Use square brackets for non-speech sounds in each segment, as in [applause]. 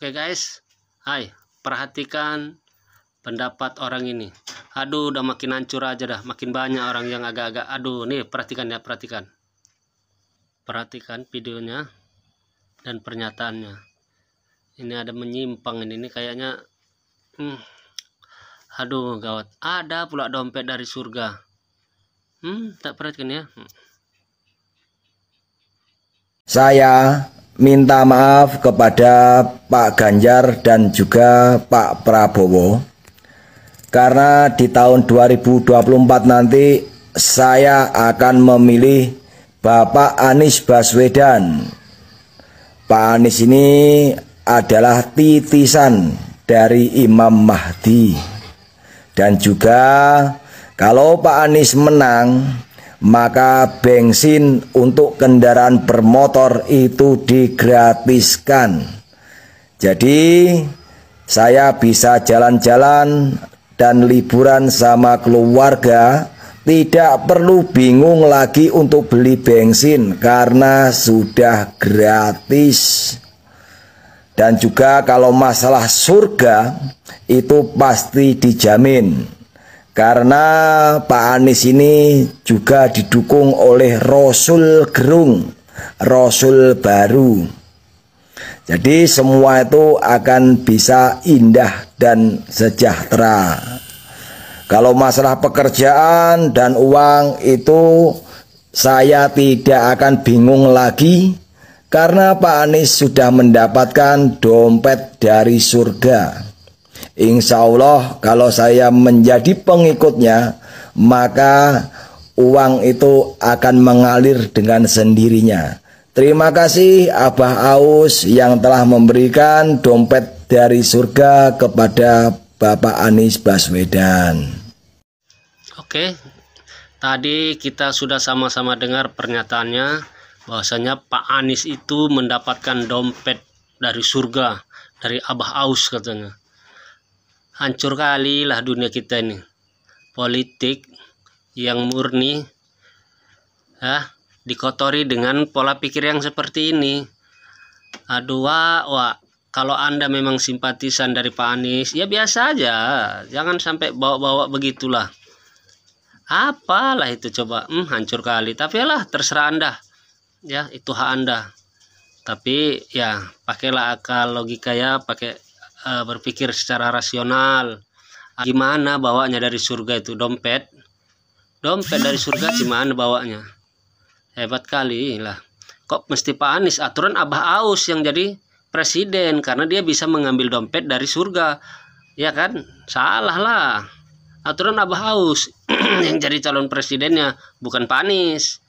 Oke guys, hai, perhatikan pendapat orang ini. Aduh, udah makin hancur aja dah, makin banyak orang yang agak-agak. Aduh, nih perhatikan ya, perhatikan. Perhatikan videonya dan pernyataannya. Ini ada menyimpang ini, ini kayaknya hmm, aduh gawat. Ada pula dompet dari surga. Hmm, tak perhatikan ya. Hmm. Saya minta maaf kepada Pak Ganjar dan juga Pak Prabowo karena di tahun 2024 nanti saya akan memilih Bapak Anies Baswedan. Pak Anies ini adalah titisan dari Imam Mahdi dan juga kalau Pak Anies menang maka bensin untuk kendaraan bermotor itu digratiskan. Jadi, saya bisa jalan-jalan dan liburan sama keluarga, tidak perlu bingung lagi untuk beli bensin karena sudah gratis. Dan juga kalau masalah surga itu pasti dijamin. Karena Pak Anies ini juga didukung oleh Rasul Gerung, Rasul baru. Jadi semua itu akan bisa indah dan sejahtera. Kalau masalah pekerjaan dan uang itu saya tidak akan bingung lagi karena Pak Anies sudah mendapatkan dompet dari surga. Insya Allah kalau saya menjadi pengikutnya maka uang itu akan mengalir dengan sendirinya. Terima kasih Abah Aus yang telah memberikan dompet dari surga kepada Bapak Anies Baswedan. Oke, tadi kita sudah sama-sama dengar pernyataannya bahwasanya Pak Anies itu mendapatkan dompet dari surga dari Abah Aus katanya hancur kali lah dunia kita ini politik yang murni ya dikotori dengan pola pikir yang seperti ini aduh wak, kalau anda memang simpatisan dari Pak Anies ya biasa aja jangan sampai bawa-bawa begitulah apalah itu coba hmm, hancur kali tapi lah terserah anda ya itu hak anda tapi ya pakailah akal logika ya pakai Eh, berpikir secara rasional eh, gimana bawanya dari surga itu dompet dompet dari surga gimana bawanya hebat kali lah kok mesti Pak Anies aturan Abah Aus yang jadi presiden karena dia bisa mengambil dompet dari surga ya kan salah lah aturan Abah Aus [clears throat] yang jadi calon presidennya bukan Pak Anies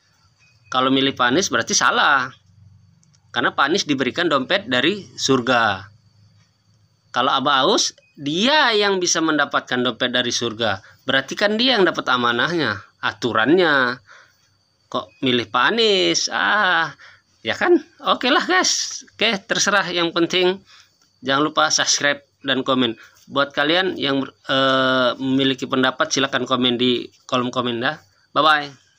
kalau milih Pak Anies berarti salah karena Pak Anies diberikan dompet dari surga kalau Aba Aus, dia yang bisa mendapatkan dompet dari surga. Berarti kan dia yang dapat amanahnya, aturannya. Kok milih Pak Anies? Ah, ya kan? Oke lah guys. Oke, terserah. Yang penting jangan lupa subscribe dan komen. Buat kalian yang uh, memiliki pendapat, silahkan komen di kolom komen dah. Bye-bye.